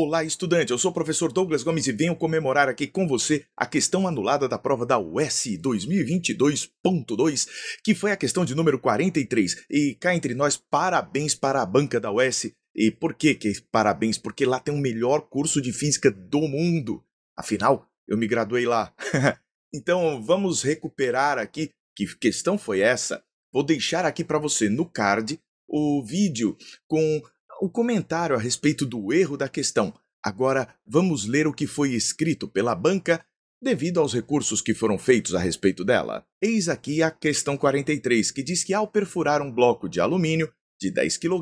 Olá, estudante! Eu sou o professor Douglas Gomes e venho comemorar aqui com você a questão anulada da prova da US 2022.2, que foi a questão de número 43. E cá entre nós, parabéns para a banca da US. E por que, que parabéns? Porque lá tem o melhor curso de física do mundo. Afinal, eu me graduei lá. então, vamos recuperar aqui que questão foi essa. Vou deixar aqui para você no card o vídeo com o comentário a respeito do erro da questão. Agora vamos ler o que foi escrito pela banca devido aos recursos que foram feitos a respeito dela. Eis aqui a questão 43, que diz que ao perfurar um bloco de alumínio de 10 kg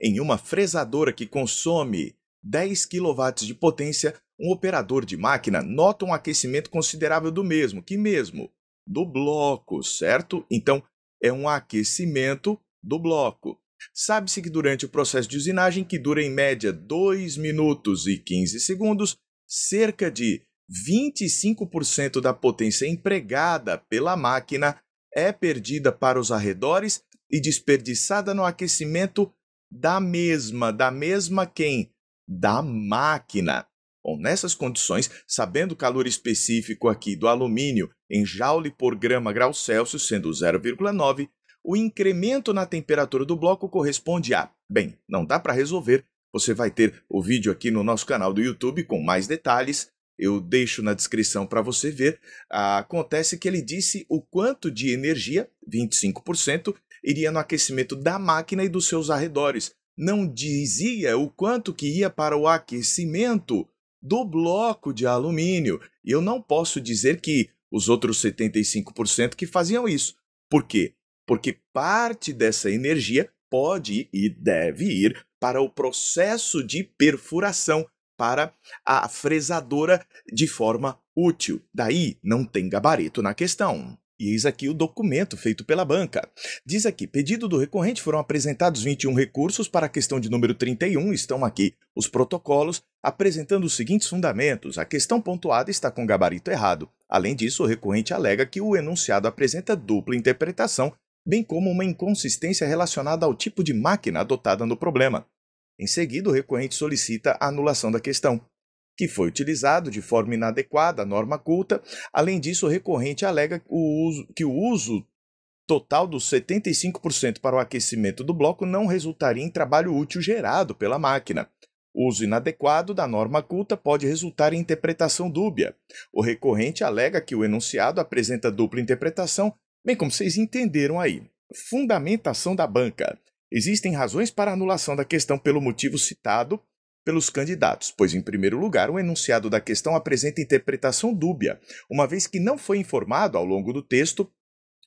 em uma fresadora que consome 10 kW de potência, um operador de máquina nota um aquecimento considerável do mesmo, que mesmo do bloco, certo? Então, é um aquecimento do bloco. Sabe-se que durante o processo de usinagem, que dura em média 2 minutos e 15 segundos, cerca de 25% da potência empregada pela máquina é perdida para os arredores e desperdiçada no aquecimento da mesma, da mesma quem? Da máquina. Bom, nessas condições, sabendo o calor específico aqui do alumínio em joule por grama grau Celsius sendo 0,9, o incremento na temperatura do bloco corresponde a. Bem, não dá para resolver. Você vai ter o vídeo aqui no nosso canal do YouTube com mais detalhes. Eu deixo na descrição para você ver. Ah, acontece que ele disse o quanto de energia, 25%, iria no aquecimento da máquina e dos seus arredores. Não dizia o quanto que ia para o aquecimento do bloco de alumínio. E eu não posso dizer que os outros 75% que faziam isso. Por quê? porque parte dessa energia pode e deve ir para o processo de perfuração para a fresadora de forma útil. Daí não tem gabarito na questão. E eis aqui o documento feito pela banca. Diz aqui: pedido do recorrente foram apresentados 21 recursos para a questão de número 31, estão aqui os protocolos, apresentando os seguintes fundamentos. A questão pontuada está com gabarito errado. Além disso, o recorrente alega que o enunciado apresenta dupla interpretação bem como uma inconsistência relacionada ao tipo de máquina adotada no problema. Em seguida, o recorrente solicita a anulação da questão, que foi utilizado de forma inadequada à norma culta. Além disso, o recorrente alega o uso, que o uso total dos 75% para o aquecimento do bloco não resultaria em trabalho útil gerado pela máquina. O uso inadequado da norma culta pode resultar em interpretação dúbia. O recorrente alega que o enunciado apresenta dupla interpretação Bem, como vocês entenderam aí, fundamentação da banca. Existem razões para anulação da questão pelo motivo citado pelos candidatos, pois, em primeiro lugar, o enunciado da questão apresenta interpretação dúbia, uma vez que não foi informado ao longo do texto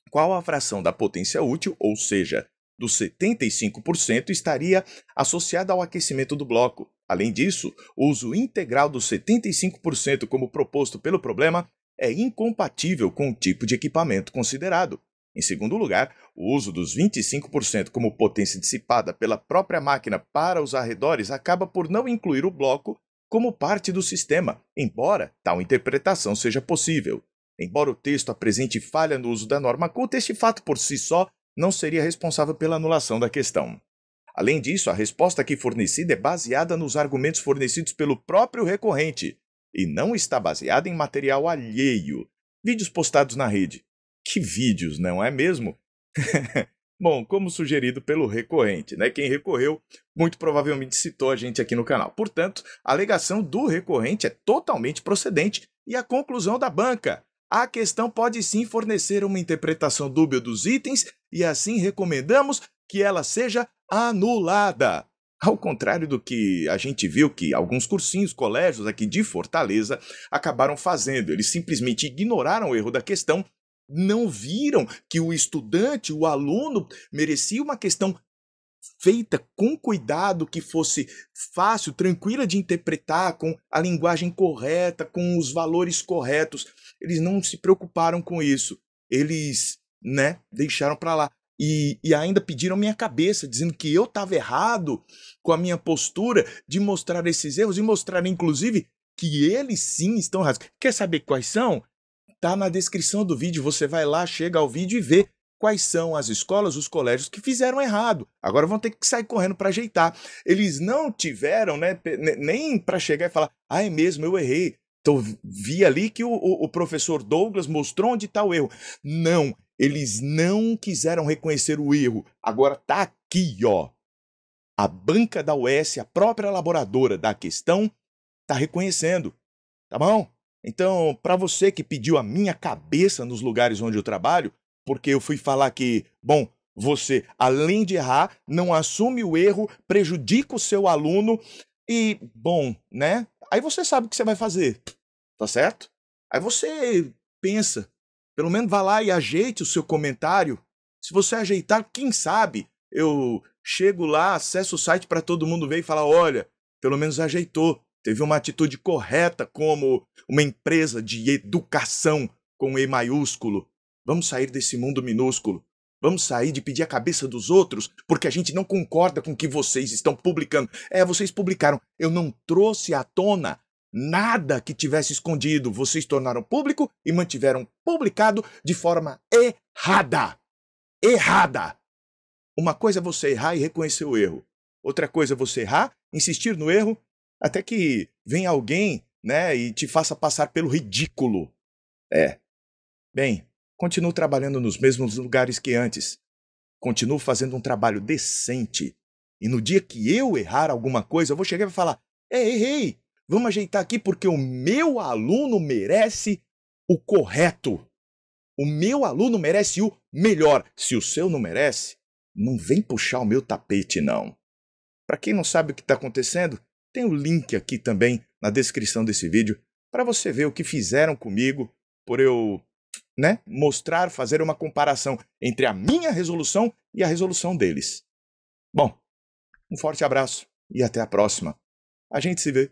qual a fração da potência útil, ou seja, dos 75%, estaria associada ao aquecimento do bloco. Além disso, o uso integral dos 75%, como proposto pelo problema, é incompatível com o tipo de equipamento considerado. Em segundo lugar, o uso dos 25% como potência dissipada pela própria máquina para os arredores acaba por não incluir o bloco como parte do sistema, embora tal interpretação seja possível. Embora o texto apresente falha no uso da norma culta, este fato por si só não seria responsável pela anulação da questão. Além disso, a resposta aqui fornecida é baseada nos argumentos fornecidos pelo próprio recorrente, e não está baseada em material alheio. Vídeos postados na rede. Que vídeos, não é mesmo? Bom, como sugerido pelo recorrente, né? Quem recorreu muito provavelmente citou a gente aqui no canal. Portanto, a alegação do recorrente é totalmente procedente e a conclusão da banca. A questão pode sim fornecer uma interpretação dúbia dos itens e assim recomendamos que ela seja anulada. Ao contrário do que a gente viu que alguns cursinhos, colégios aqui de Fortaleza acabaram fazendo, eles simplesmente ignoraram o erro da questão, não viram que o estudante, o aluno, merecia uma questão feita com cuidado, que fosse fácil, tranquila de interpretar, com a linguagem correta, com os valores corretos. Eles não se preocuparam com isso. Eles, né, deixaram para lá e, e ainda pediram minha cabeça, dizendo que eu estava errado com a minha postura de mostrar esses erros e mostrar, inclusive, que eles sim estão errados. Quer saber quais são? Tá na descrição do vídeo, você vai lá, chega ao vídeo e vê quais são as escolas, os colégios que fizeram errado. Agora vão ter que sair correndo para ajeitar. Eles não tiveram, né, nem para chegar e falar: "Ah, é mesmo, eu errei". Então vi ali que o, o professor Douglas mostrou onde está o erro. Não, eles não quiseram reconhecer o erro. Agora tá aqui, ó. A banca da US, a própria elaboradora da questão, tá reconhecendo. Tá bom? Então, para você que pediu a minha cabeça nos lugares onde eu trabalho, porque eu fui falar que, bom, você, além de errar, não assume o erro, prejudica o seu aluno e, bom, né? Aí você sabe o que você vai fazer, tá certo? Aí você pensa, pelo menos vá lá e ajeite o seu comentário. Se você ajeitar, quem sabe eu chego lá, acesso o site para todo mundo ver e falar: olha, pelo menos ajeitou. Teve uma atitude correta como uma empresa de educação com E maiúsculo. Vamos sair desse mundo minúsculo. Vamos sair de pedir a cabeça dos outros porque a gente não concorda com o que vocês estão publicando. É, vocês publicaram. Eu não trouxe à tona Nada que tivesse escondido, vocês tornaram público e mantiveram publicado de forma errada. Errada! Uma coisa é você errar e reconhecer o erro. Outra coisa é você errar, insistir no erro, até que venha alguém né, e te faça passar pelo ridículo. É. Bem, continuo trabalhando nos mesmos lugares que antes. Continuo fazendo um trabalho decente. E no dia que eu errar alguma coisa, eu vou chegar e falar: é, errei, Vamos ajeitar aqui porque o meu aluno merece o correto. O meu aluno merece o melhor. Se o seu não merece, não vem puxar o meu tapete, não. Para quem não sabe o que está acontecendo, tem o um link aqui também na descrição desse vídeo para você ver o que fizeram comigo por eu né, mostrar, fazer uma comparação entre a minha resolução e a resolução deles. Bom, um forte abraço e até a próxima. A gente se vê.